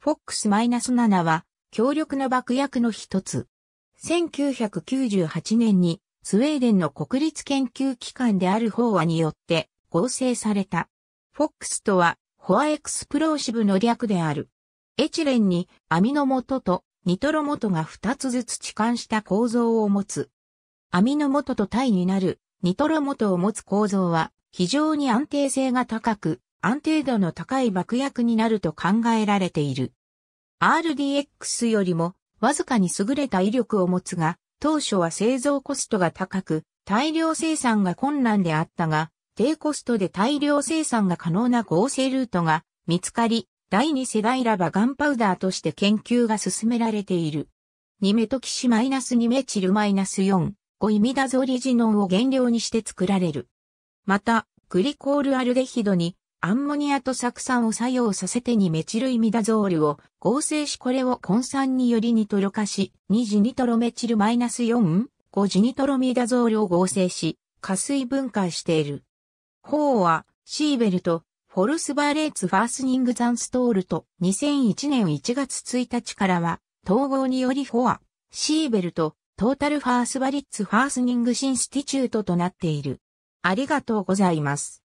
FOX-7 は強力な爆薬の一つ。1998年にスウェーデンの国立研究機関である法案によって合成された。FOX とはフォアエクスプローシブの略である。エチレンにアミノ元とニトロ元が2つずつ置換した構造を持つ。アミノ元と体になるニトロ元を持つ構造は非常に安定性が高く、安定度の高い爆薬になると考えられている。RDX よりもわずかに優れた威力を持つが、当初は製造コストが高く、大量生産が困難であったが、低コストで大量生産が可能な合成ルートが見つかり、第二世代ラバガンパウダーとして研究が進められている。ニメトキシマイナス2メチルマイナス4、5イミダゾリジノンを原料にして作られる。また、グリコールアルデヒドにアンモニアと酢酸を作用させて2メチルイミダゾールを合成しこれを根酸によりニトロ化し、2次ニトロメチルマイナス -4、5次ニトロミダゾールを合成し、加水分解している。方は、シーベルト、フォルスバーレーツファースニングザンストールと2001年1月1日からは、統合によりフォア、シーベルト、トータルファースバリッツファースニングシンスティチュートとなっている。ありがとうございます。